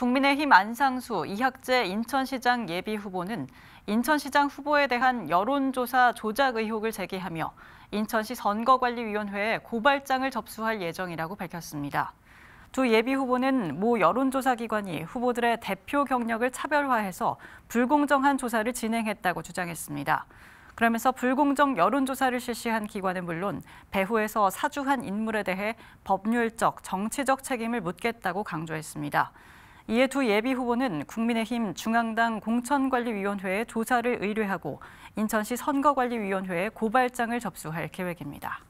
국민의힘 안상수 이학재 인천시장 예비 후보는 인천시장 후보에 대한 여론조사 조작 의혹을 제기하며 인천시 선거관리위원회에 고발장을 접수할 예정이라고 밝혔습니다. 두 예비 후보는 모 여론조사기관이 후보들의 대표 경력을 차별화해서 불공정한 조사를 진행했다고 주장했습니다. 그러면서 불공정 여론조사를 실시한 기관은 물론 배후에서 사주한 인물에 대해 법률적, 정치적 책임을 묻겠다고 강조했습니다. 이에 두 예비 후보는 국민의힘 중앙당 공천관리위원회에 조사를 의뢰하고 인천시 선거관리위원회에 고발장을 접수할 계획입니다.